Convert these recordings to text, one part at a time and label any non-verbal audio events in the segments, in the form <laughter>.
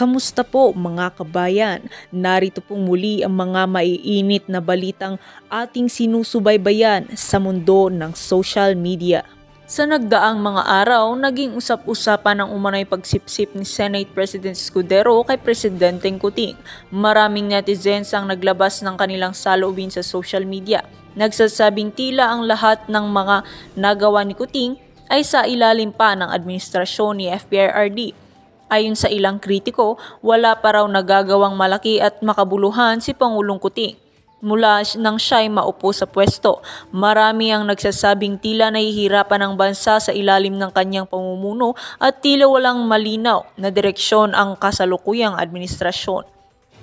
Kamusta po mga kabayan? Narito pong muli ang mga maiinit na balitang ating sinusubaybayan sa mundo ng social media. Sa nagdaang mga araw, naging usap-usapan ang umanay pagsipsip ni Senate President Scudero kay Presidenteng Kuting. Maraming netizens ang naglabas ng kanilang saloobin sa social media. Nagsasabing tila ang lahat ng mga nagawa ni Kuting ay sa ilalim pa ng administrasyon ni FBIRD. Ayon sa ilang kritiko, wala pa raw nagagawang malaki at makabuluhan si Pangulong Kuting. Mula nang siya ay maupo sa pwesto, marami ang nagsasabing tila nahihirapan ang bansa sa ilalim ng kanyang pamumuno at tila walang malinaw na direksyon ang kasalukuyang administrasyon.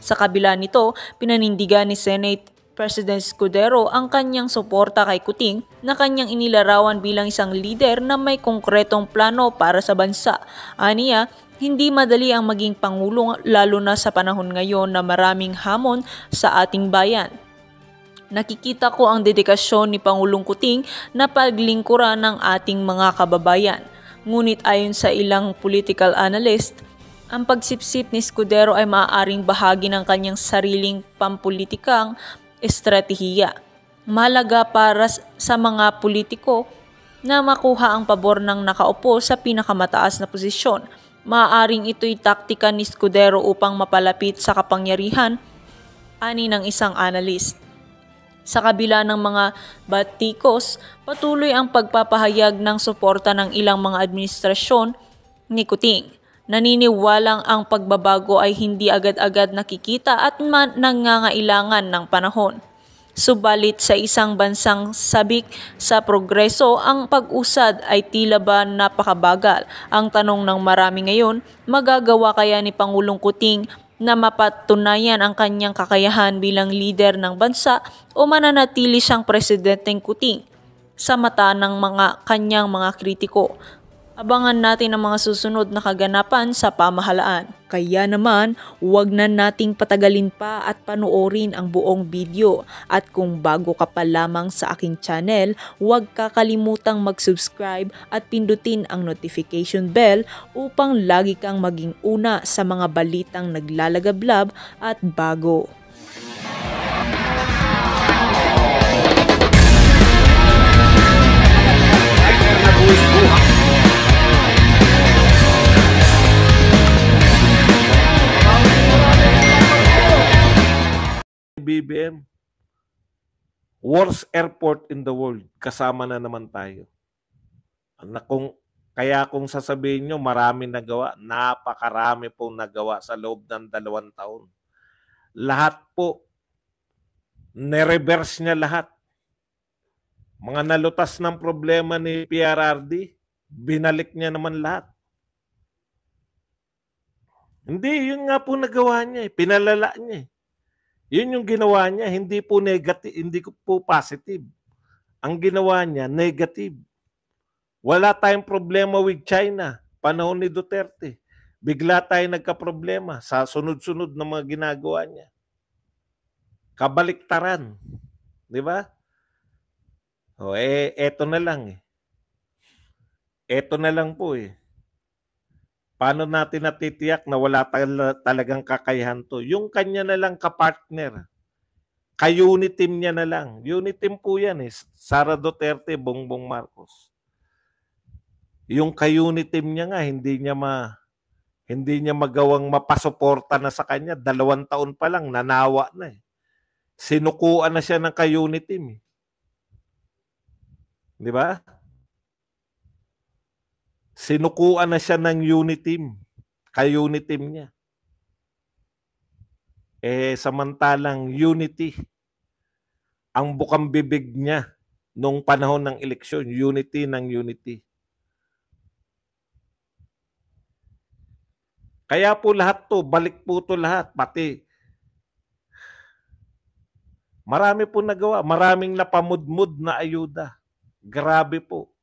Sa kabila nito, pinanindigan ni Senate President Scudero ang kanyang suporta kay Kuting na kanyang inilarawan bilang isang leader na may konkretong plano para sa bansa. Aniya, hindi madali ang maging pangulo lalo na sa panahon ngayon na maraming hamon sa ating bayan. Nakikita ko ang dedikasyon ni Pangulong Kuting na paglingkuran ng ating mga kababayan. Ngunit ayon sa ilang political analyst, ang pagsipsip ni Scudero ay maaaring bahagi ng kanyang sariling pampulitikang estratehiya. Malaga para sa mga politiko na makuha ang pabor ng nakaupo sa pinakamataas na posisyon Maaring ito'y taktika ni Scudero upang mapalapit sa kapangyarihan, ani ng isang analyst. Sa kabila ng mga batikos, patuloy ang pagpapahayag ng suporta ng ilang mga administrasyon ni Kuting. Naniniwalang ang pagbabago ay hindi agad-agad nakikita at man nangangailangan ng panahon. Subalit sa isang bansang sabik sa progreso, ang pag-usad ay tila ba napakabagal. Ang tanong ng marami ngayon, magagawa kaya ni Pangulong Kuting na mapatunayan ang kanyang kakayahan bilang lider ng bansa o mananatili siyang presidenteng kuting sa mata ng mga kanyang mga kritiko. Abangan natin ang mga susunod na kaganapan sa pamahalaan. Kaya naman, huwag na nating patagalin pa at panoorin ang buong video. At kung bago ka pa lamang sa aking channel, huwag kakalimutang mag-subscribe at pindutin ang notification bell upang lagi kang maging una sa mga balitang naglalagablab at bago. BBM, worst airport in the world, kasama na naman tayo. Na kung, kaya kung sasabihin nyo, marami nagawa, napakarami pong nagawa sa loob ng dalawang taon. Lahat po, nereverse niya lahat. Mga nalutas ng problema ni PRRD, binalik niya naman lahat. Hindi, yun nga po nagawa niya eh. Pinalala niya eh. Yun yung ginawa niya, hindi po negative, hindi po positive. Ang ginawa niya, negative. Wala tayong problema with China, panahon ni Duterte. Bigla tayo nagka-problema sa sunod-sunod na mga ginagawa niya. Kabaliktaran. Di ba? O, eh, eto na lang eh. Eto na lang po eh. Paano natin natitiyak na wala talagang kakayahan to? Yung kanya na lang kapartner. Ka-unitim niya na lang. Unitim po yan eh. Sara Duterte, Bongbong Marcos. Yung ka-unitim niya nga, hindi niya ma hindi niya magawang mapasuporta na sa kanya. Dalawang taon pa lang, nanawa na eh. Sinukuan na siya ng ka-unitim eh. Di ba? sinukuan na siya ng unit team, Kay unit team niya. Eh, samantalang unity, ang bukang bibig niya nung panahon ng eleksyon, unity ng unity. Kaya po lahat to, balik po to lahat, pati marami po nagawa, maraming napamudmud na ayuda. Grabe po.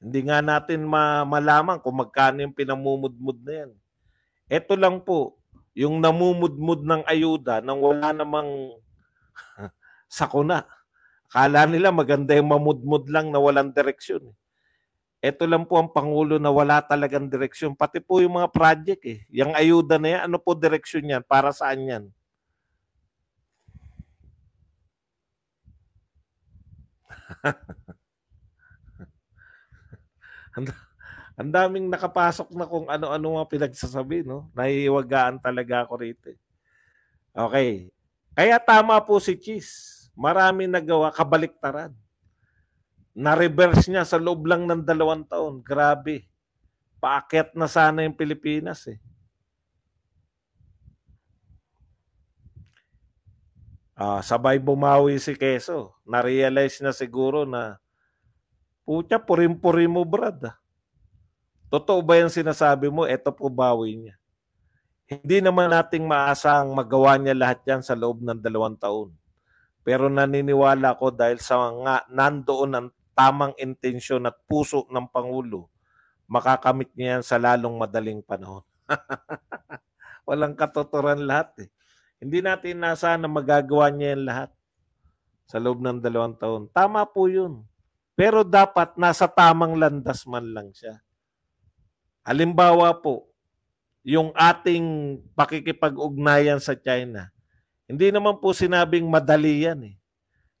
Hindi nga natin ma- malaman kung magkano yung pinamumudmud na yan. Ito lang po, yung namumudmud ng ayuda nang wala namang <laughs> sakuna. Akala nila maganda yung mamudmud lang na walang direksyon. Ito lang po ang Pangulo na wala talagang direksyon. Pati po yung mga project eh. Yung ayuda na yan, ano po direksyon yan? Para saan yan? <laughs> ang daming nakapasok na kung ano-ano mga pinagsasabi, no? Naiiwagaan talaga ako rito. Eh. Okay. Kaya tama po si Cheese. Marami nagawa kabaliktaran. Na-reverse niya sa loob lang ng dalawang taon. Grabe. Paakyat na sana yung Pilipinas eh. Ah, sabay bumawi si Keso. Na-realize na siguro na Pucha, purim-purim mo, Brad. Ah. Totoo ba yung sinasabi mo? Ito po bawi niya. Hindi naman nating maasang magawa niya lahat yan sa loob ng dalawang taon. Pero naniniwala ko dahil sa nga nandoon ang tamang intensyon at puso ng Pangulo, makakamit niya yan sa lalong madaling panahon. <laughs> Walang katuturan lahat eh. Hindi natin nasa na magagawa niya yan lahat sa loob ng dalawang taon. Tama po yun. Pero dapat nasa tamang landas man lang siya. Halimbawa po, yung ating pakikipag-ugnayan sa China, hindi naman po sinabing madali yan eh.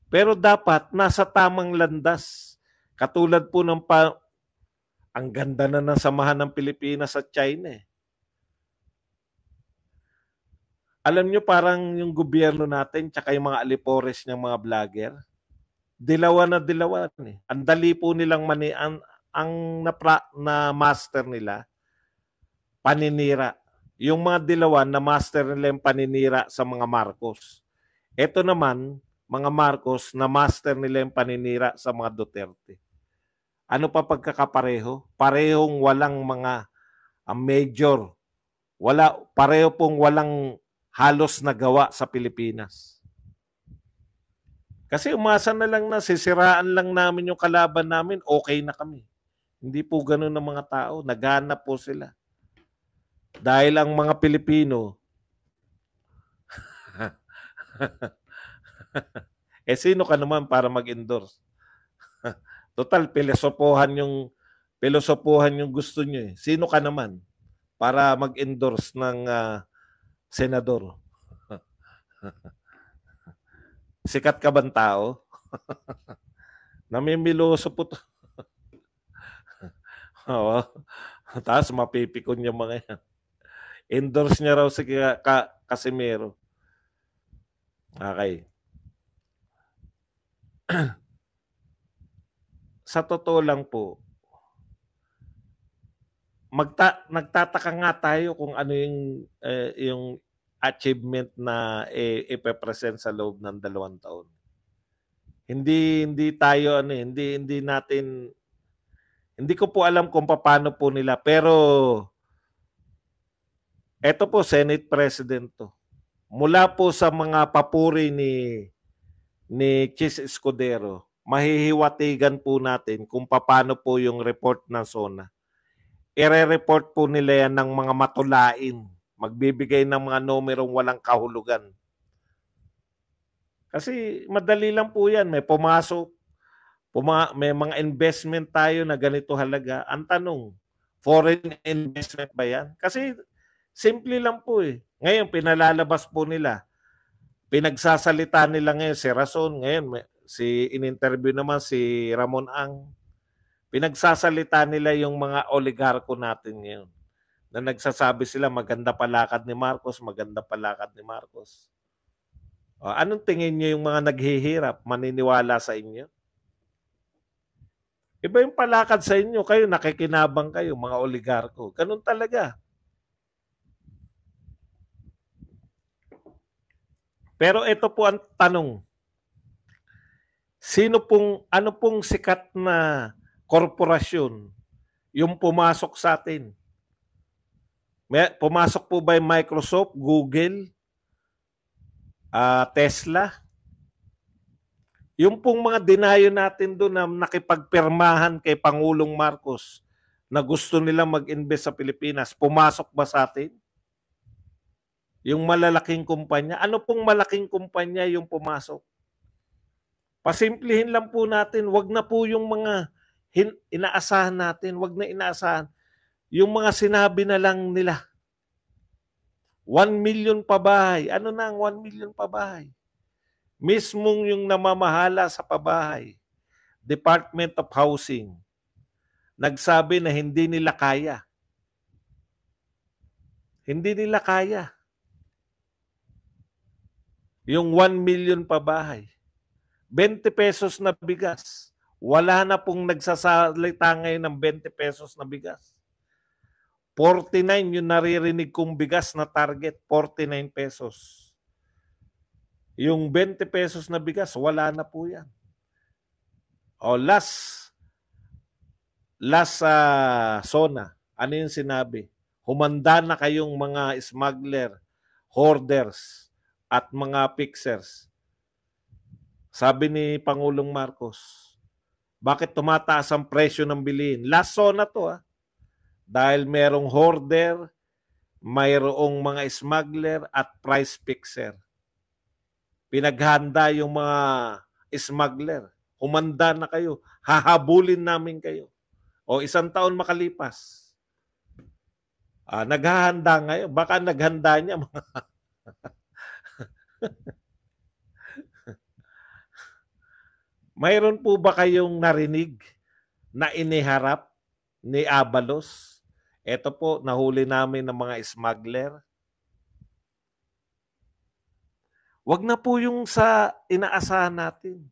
Pero dapat nasa tamang landas. Katulad po ng pa- ang ganda na ng samahan ng Pilipinas sa China eh. Alam nyo parang yung gobyerno natin tsaka yung mga alipores ng mga vlogger, dilawan na dilawan eh. Ang dali po nilang mani ang, ang napra, na master nila paninira. Yung mga dilawan na master nila yung paninira sa mga Marcos. Ito naman, mga Marcos na master nila yung paninira sa mga Duterte. Ano pa pagkakapareho? Parehong walang mga uh, major. Wala, pareho pong walang halos nagawa sa Pilipinas. Kasi umasa na lang na sisiraan lang namin yung kalaban namin, okay na kami. Hindi po ganun ng mga tao. Nagana po sila. Dahil ang mga Pilipino, <laughs> eh sino ka naman para mag-endorse? <laughs> Total, pilosopohan yung pilosopohan yung gusto nyo eh. Sino ka naman para mag-endorse ng uh, senador? <laughs> Sikat ka bang tao? <laughs> Namimiloso po to. <laughs> Oo. Tapos mapipikon yung mga yan. Endorse niya raw si Ka Casimero. Okay. <clears throat> Sa totoo lang po, magta nagtataka nga tayo kung ano yung eh, yung achievement na eh, ipepresent sa loob ng dalawang taon. Hindi hindi tayo ano eh, hindi hindi natin hindi ko po alam kung paano po nila pero eto po Senate President to. Mula po sa mga papuri ni ni Chis Escudero, mahihiwatigan po natin kung paano po yung report ng SONA. Ire-report po nila yan ng mga matulain magbibigay ng mga numerong walang kahulugan. Kasi madali lang po yan. May pumasok, puma- may mga investment tayo na ganito halaga. Ang tanong, foreign investment ba yan? Kasi simple lang po eh. Ngayon, pinalalabas po nila. Pinagsasalita nila ngayon si Rason. Ngayon, may, si in-interview naman si Ramon Ang. Pinagsasalita nila yung mga oligarko natin ngayon na nagsasabi sila maganda palakad ni Marcos, maganda palakad ni Marcos. O, anong tingin niyo yung mga naghihirap maniniwala sa inyo? Iba yung palakad sa inyo. Kayo, nakikinabang kayo, mga oligarko. Ganun talaga. Pero ito po ang tanong. Sino pong, ano pong sikat na korporasyon yung pumasok sa atin? May, pumasok po ba yung Microsoft, Google, uh, Tesla? Yung pong mga dinayo natin doon na nakipagpirmahan kay Pangulong Marcos na gusto nila mag-invest sa Pilipinas, pumasok ba sa atin? Yung malalaking kumpanya. Ano pong malaking kumpanya yung pumasok? Pasimplihin lang po natin, wag na po yung mga hin- inaasahan natin, wag na inaasahan. Yung mga sinabi na lang nila, 1 million pabahay. Ano na ang 1 million pabahay? Mismong yung namamahala sa pabahay, Department of Housing, nagsabi na hindi nila kaya. Hindi nila kaya. Yung 1 million pabahay. 20 pesos na bigas. Wala na pong nagsasalita ngayon ng 20 pesos na bigas. 49 yung naririnig kong bigas na target, 49 pesos. Yung 20 pesos na bigas, wala na po yan. O last, last uh, ah, zona, ano yung sinabi? Humanda na kayong mga smuggler, hoarders, at mga fixers. Sabi ni Pangulong Marcos, bakit tumataas ang presyo ng bilihin? Last zona to ah dahil merong hoarder, mayroong mga smuggler at price fixer. Pinaghanda yung mga smuggler. Humanda na kayo. Hahabulin namin kayo. O isang taon makalipas. Ah, naghahanda ngayon. Baka naghanda niya mga... <laughs> Mayroon po ba kayong narinig na iniharap ni Abalos? Ito po, nahuli namin ng mga smuggler. Wag na po yung sa inaasahan natin.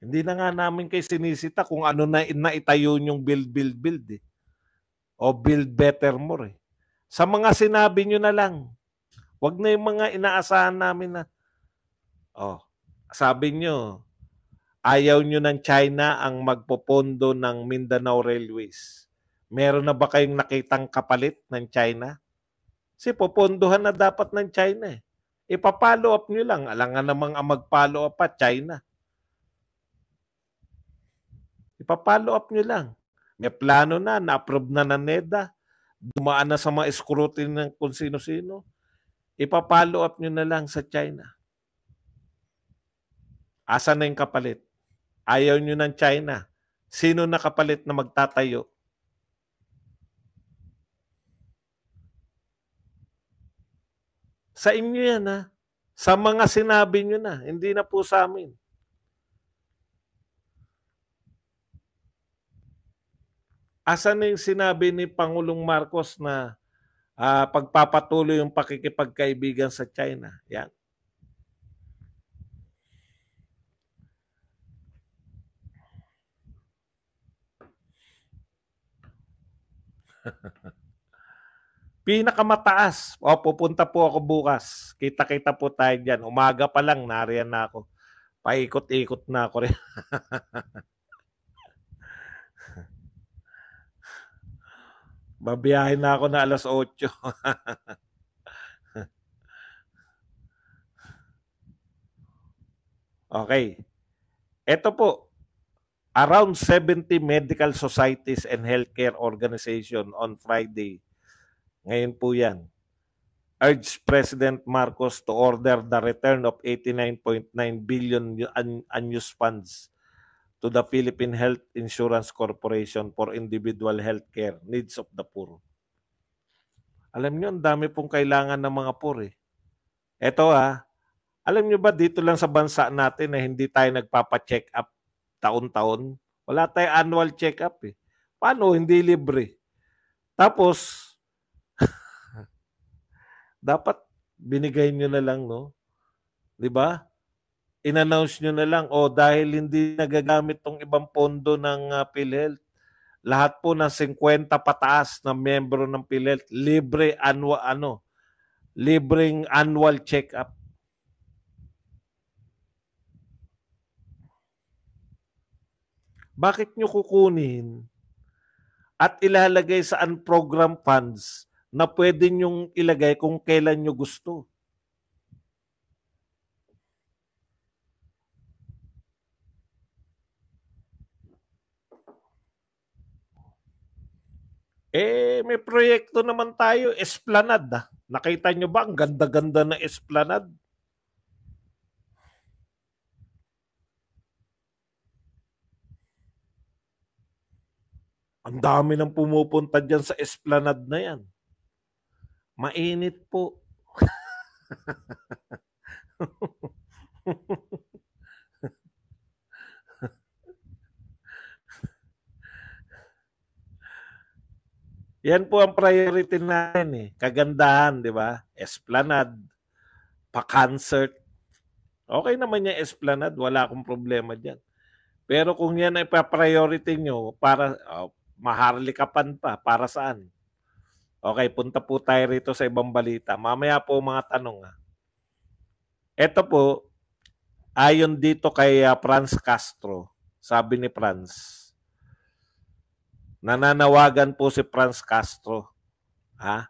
Hindi na nga namin kay sinisita kung ano na naitayo yung build, build, build. Eh. O build better more. Eh. Sa mga sinabi nyo na lang, wag na yung mga inaasahan namin na, oh, sabi nyo, ayaw nyo ng China ang magpopondo ng Mindanao Railways. Meron na ba kayong nakitang kapalit ng China? Kasi popondohan na dapat ng China eh. Ipapalo up nyo lang. Alangan namang ang mag-follow up pa, China. Ipapalo up nyo lang. May plano na, na-approve na ng NEDA. Dumaan na sa mga scrutiny ng kung sino-sino. Ipapalo up nyo na lang sa China. Asa na yung kapalit? Ayaw nyo ng China. Sino na kapalit na magtatayo? Sa inyo yan ha. Sa mga sinabi nyo na. Hindi na po sa amin. Asan na yung sinabi ni Pangulong Marcos na uh, pagpapatuloy yung pakikipagkaibigan sa China? Yan. Ha <laughs> Pinakamataas. O, pupunta po ako bukas. Kita-kita po tayo dyan. Umaga pa lang, nariyan na ako. Paikot-ikot na ako rin. <laughs> Babiyahin na ako na alas 8. <laughs> okay. Ito po, around 70 medical societies and healthcare organization on Friday ngayon po yan. Urge President Marcos to order the return of 89.9 billion un- unused funds to the Philippine Health Insurance Corporation for individual health care needs of the poor. Alam niyo, ang dami pong kailangan ng mga poor eh. Ito ah, alam niyo ba dito lang sa bansa natin na hindi tayo nagpapa-check up taon-taon? Wala tayong annual check up eh. Paano hindi libre? Tapos dapat binigay nyo na lang, no? Di ba? In-announce nyo na lang, o oh, dahil hindi nagagamit tong ibang pondo ng uh, PhilHealth, lahat po ng 50 pataas na membro ng PhilHealth, libre annual, ano, libreng annual check-up. Bakit nyo kukunin at ilalagay sa unprogrammed funds na pwede nyong ilagay kung kailan niyo gusto. Eh, may proyekto naman tayo, Esplanade. Ah. Nakita nyo ba ang ganda-ganda na Esplanade? Ang dami nang pumupunta dyan sa Esplanade na yan. Mainit po. Yan po ang priority natin eh. Kagandahan, di ba? Esplanade, pa-concert. Okay naman yung esplanade, wala akong problema diyan. Pero kung yan ay pa-priority nyo, para oh, maharlikapan pa, para saan? Okay, punta po tayo rito sa ibang balita. Mamaya po mga tanong. Ito ah. po, ayon dito kay ah, Franz Castro, sabi ni Franz, nananawagan po si Franz Castro, ha?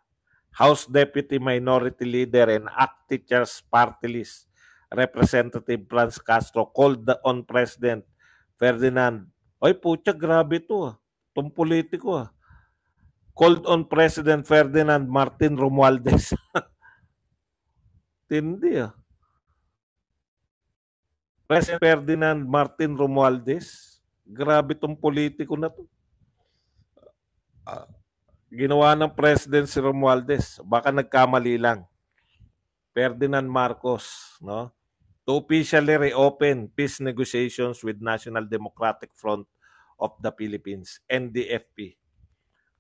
House Deputy Minority Leader and ACT Teachers Party List, Representative Franz Castro called on President Ferdinand, Oy, putya, grabe to. Itong ah. politiko. Ah called on President Ferdinand Martin Romualdez. <laughs> Tindi ah. President Ferdinand Martin Romualdez. Grabe tong politiko na to. Uh, ginawa ng president si Romualdez. Baka nagkamali lang. Ferdinand Marcos, no? To officially reopen peace negotiations with National Democratic Front of the Philippines, NDFP.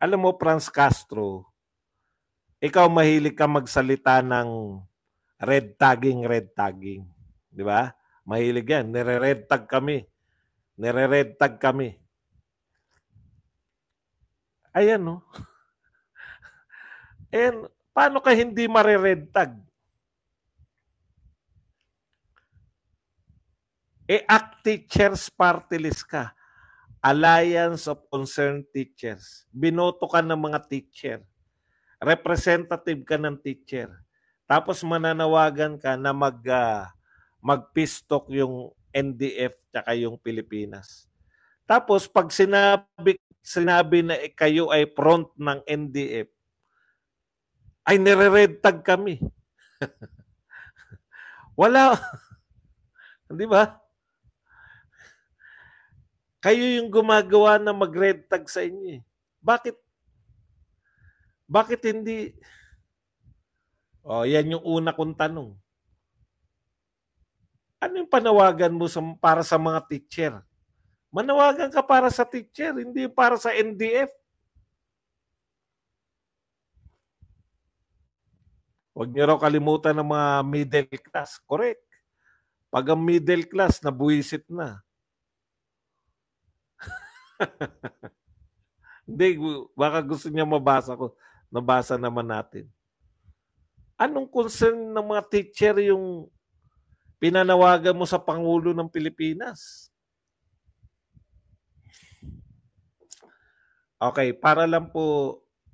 Alam mo, Franz Castro, ikaw mahilig ka magsalita ng red tagging, red tagging. Di ba? Mahilig yan. Nire-red tag kami. Nire-red tag kami. Ayan, no? <laughs> And paano ka hindi mare-red tag? E act teachers party list ka. Alliance of Concerned Teachers. Binoto ka ng mga teacher. Representative ka ng teacher. Tapos mananawagan ka na mag, uh, magpistok yung NDF tsaka yung Pilipinas. Tapos pag sinabi, sinabi na eh kayo ay front ng NDF, ay nire-red tag kami. <laughs> Wala. <laughs> Di ba? Kayo yung gumagawa na mag-red tag sa inyo. Eh. Bakit? Bakit hindi? Oh, yan yung una kong tanong. Ano yung panawagan mo sa, para sa mga teacher? Manawagan ka para sa teacher, hindi para sa NDF. Huwag niyo raw kalimutan ng mga middle class. Correct. Pag ang middle class, nabuisit na. <laughs> Hindi, baka gusto niya mabasa ko. Nabasa naman natin. Anong concern ng mga teacher yung pinanawagan mo sa Pangulo ng Pilipinas? Okay, para lang po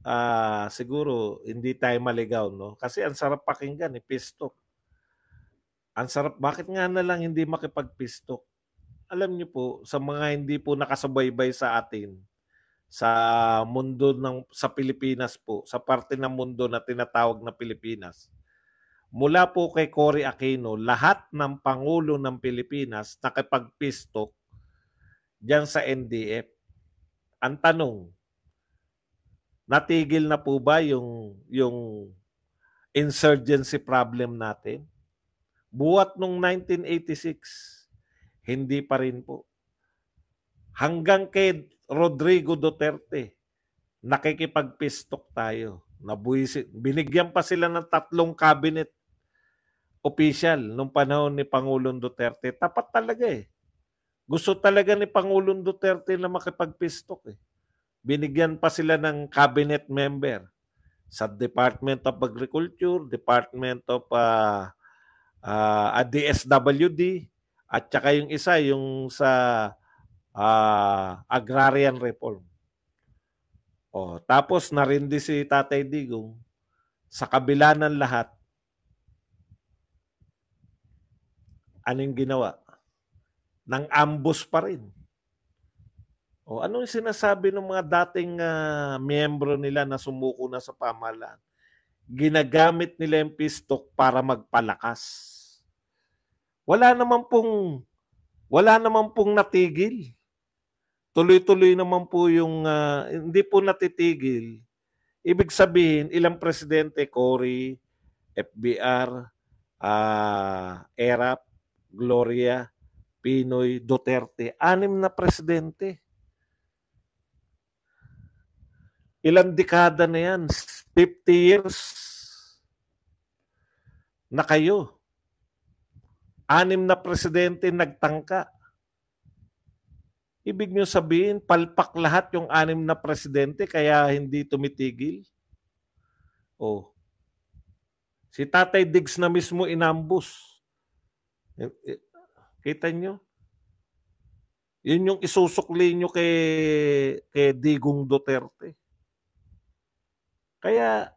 uh, siguro hindi tayo maligaw, no? Kasi ang sarap pakinggan, eh, pistok. Ang sarap, bakit nga na lang hindi makipagpistok? alam niyo po, sa mga hindi po nakasabaybay sa atin, sa mundo ng sa Pilipinas po, sa parte ng mundo na tinatawag na Pilipinas. Mula po kay Cory Aquino, lahat ng pangulo ng Pilipinas nakipagpistok diyan sa NDF. Ang tanong, natigil na po ba yung yung insurgency problem natin? Buwat nung 1986 hindi pa rin po. Hanggang kay Rodrigo Duterte, nakikipagpistok tayo. Nabuisit. Binigyan pa sila ng tatlong cabinet official nung panahon ni Pangulong Duterte. Tapat talaga eh. Gusto talaga ni Pangulong Duterte na makipagpistok eh. Binigyan pa sila ng cabinet member sa Department of Agriculture, Department of uh, ah, uh, ah, ah, DSWD, at saka yung isa, yung sa uh, agrarian reform. Oh, tapos narindi si Tatay Digong sa kabila ng lahat. Anong ginawa? Nang ambush pa rin. O, oh, anong sinasabi ng mga dating uh, miyembro nila na sumuko na sa pamahalaan? Ginagamit nila yung pistok para magpalakas wala naman pong wala naman pong natigil. Tuloy-tuloy naman po yung uh, hindi po natitigil. Ibig sabihin, ilang presidente, Cory, FBR, uh, ah, ERAP, Gloria, Pinoy, Duterte, anim na presidente. Ilang dekada na yan? 50 years na kayo. Anim na presidente nagtangka. Ibig nyo sabihin, palpak lahat yung anim na presidente kaya hindi tumitigil? Oh. Si Tatay Diggs na mismo inambus. Eh, eh, kita niyo? Yun yung isusukli niyo kay, kay Digong Duterte. Kaya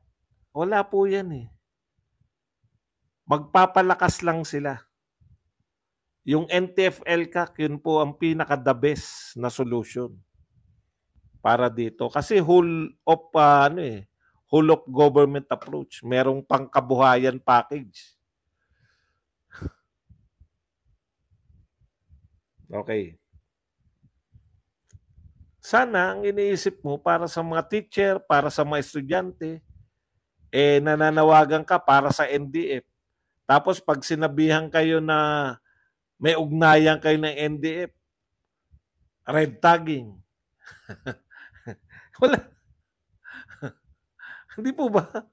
wala po yan eh. Magpapalakas lang sila. Yung NTFL CAC, yun po ang pinaka-the best na solution para dito. Kasi whole of, uh, ano eh, whole of government approach. Merong pangkabuhayan package. <laughs> Okay. Sana ang iniisip mo para sa mga teacher, para sa mga estudyante, eh nananawagan ka para sa NDF. Tapos pag sinabihan kayo na may ugnayan kayo ng NDF. Red tagging. <laughs> Wala. <laughs> Hindi po ba? <laughs>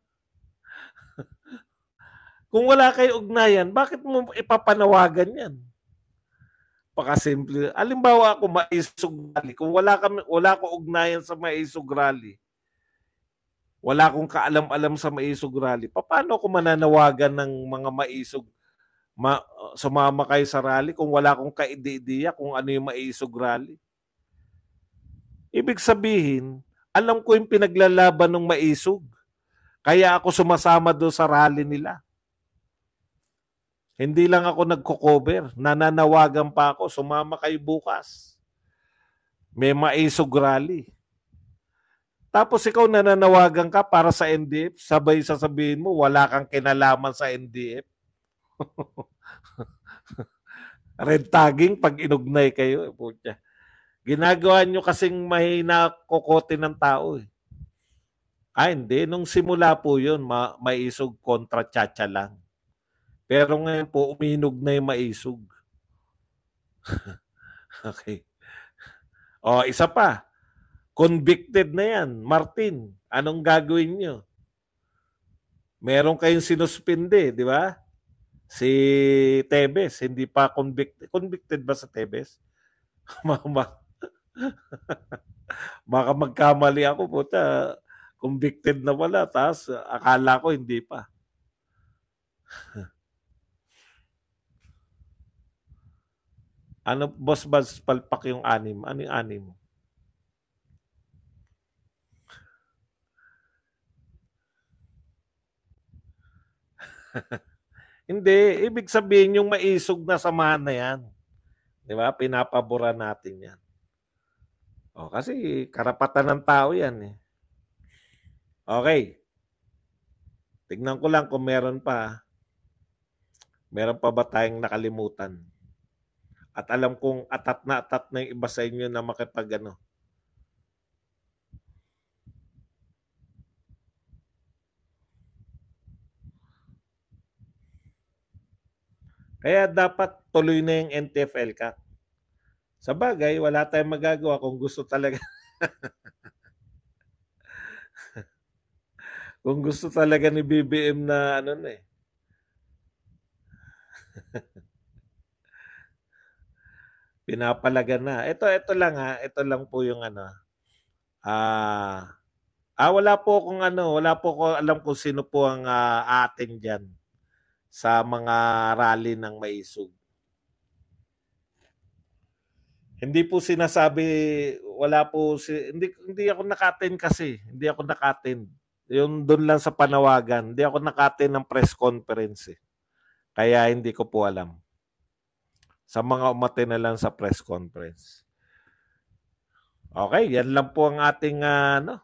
Kung wala kayo ugnayan, bakit mo ipapanawagan yan? Pakasimple. Alimbawa ako, maisog rally. Kung wala, kami, wala ko ugnayan sa maisog rally, wala akong kaalam-alam sa maisog rally, paano ako mananawagan ng mga maisog ma- sumama kayo sa rally kung wala akong kaide-ideya kung ano yung maiisog rally? Ibig sabihin, alam ko yung pinaglalaban ng maisog. Kaya ako sumasama doon sa rally nila. Hindi lang ako nagko-cover. Nananawagan pa ako. Sumama kayo bukas. May maisog rally. Tapos ikaw nananawagan ka para sa NDF, sabay sasabihin mo, wala kang kinalaman sa NDF. <laughs> Red tagging pag inugnay kayo. Eh, Putya. Ginagawa nyo kasing mahina kokote ng tao. Eh. Ah, hindi. Nung simula po yun, ma- maisog kontra chacha lang. Pero ngayon po, uminog na yung maisog. <laughs> okay. O, isa pa. Convicted na yan. Martin, anong gagawin nyo? Meron kayong sinuspinde, di ba? si Tevez, hindi pa convicted. Convicted ba sa Tevez? <laughs> <laughs> Baka magkamali ako puta Convicted na wala. tas akala ko hindi pa. <laughs> ano, boss buds, palpak yung anim. Ano yung anim? Ha hindi, ibig sabihin yung maisog na samahan na yan. Di ba? Pinapabura natin yan. O, kasi karapatan ng tao yan eh. Okay. Tignan ko lang kung meron pa. Meron pa ba tayong nakalimutan? At alam kong atat na atat na yung iba sa inyo na makipag ano, Kaya dapat tuloy na yung NTFL Cup. Sa bagay, wala tayong magagawa kung gusto talaga. <laughs> kung gusto talaga ni BBM na ano na eh. <laughs> Pinapalaga na. Ito, ito lang ha. Ito lang po yung ano. Ah, ah wala po kung ano. Wala po ko alam kung sino po ang uh, atin dyan sa mga rally ng maisog. Hindi po sinasabi, wala po, si, hindi, hindi ako nakaten kasi. Hindi ako nakaten. Yung doon lang sa panawagan. Hindi ako nakaten ng press conference. Eh. Kaya hindi ko po alam. Sa mga umate na lang sa press conference. Okay, yan lang po ang ating uh, ano,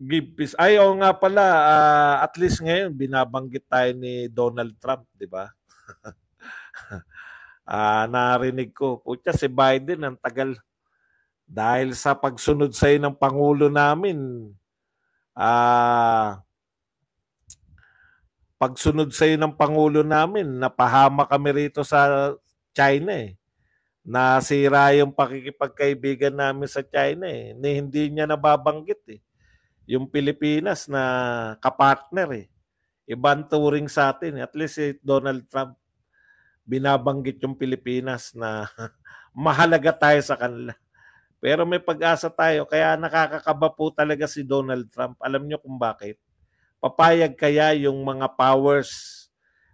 give peace. Ay, oo nga pala, uh, at least ngayon, binabanggit tayo ni Donald Trump, di ba? uh, <laughs> narinig ko, putya si Biden, ang tagal. Dahil sa pagsunod sa'yo ng Pangulo namin, ah, uh, pagsunod sa'yo ng Pangulo namin, napahama kami rito sa China eh. Nasira yung pakikipagkaibigan namin sa China eh. Ni hindi niya nababanggit eh yung Pilipinas na kapartner eh. Ibang turing sa atin. At least si eh, Donald Trump binabanggit yung Pilipinas na <laughs> mahalaga tayo sa kanila. Pero may pag-asa tayo. Kaya nakakakaba po talaga si Donald Trump. Alam nyo kung bakit. Papayag kaya yung mga powers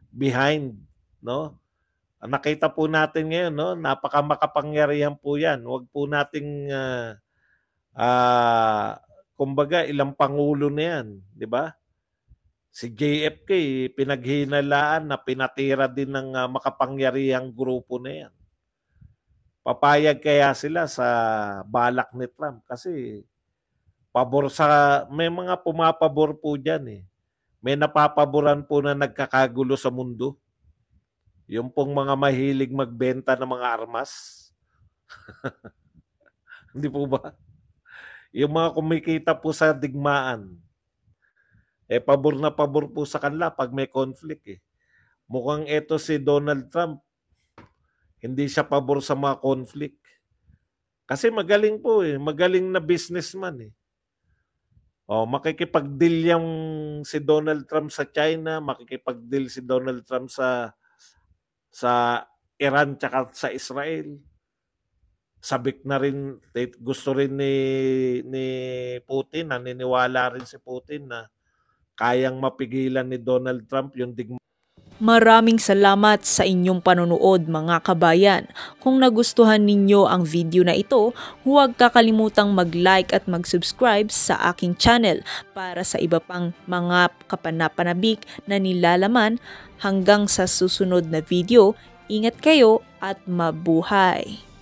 behind, no? Nakita po natin ngayon, no? Napaka makapangyarihan po yan. Huwag po nating uh, uh, kumbaga ilang pangulo na yan, 'di ba? Si JFK pinaghinalaan na pinatira din ng uh, makapangyarihang grupo na yan. Papayag kaya sila sa balak ni Trump kasi pabor sa may mga pumapabor po diyan eh. May napapaboran po na nagkakagulo sa mundo. Yung pong mga mahilig magbenta ng mga armas. <laughs> Hindi po ba? Yung mga kumikita po sa digmaan, eh pabor na pabor po sa kanila pag may conflict eh. Mukhang eto si Donald Trump, hindi siya pabor sa mga conflict. Kasi magaling po eh, magaling na businessman eh. Oh, makikipag-deal yung si Donald Trump sa China, makikipag-deal si Donald Trump sa sa Iran tsaka sa Israel sabik na rin eh, gusto rin ni ni Putin naniniwala rin si Putin na kayang mapigilan ni Donald Trump yung digma Maraming salamat sa inyong panonood mga kabayan. Kung nagustuhan ninyo ang video na ito, huwag kakalimutang mag-like at mag-subscribe sa aking channel para sa iba pang mga kapanapanabik na nilalaman hanggang sa susunod na video. Ingat kayo at mabuhay!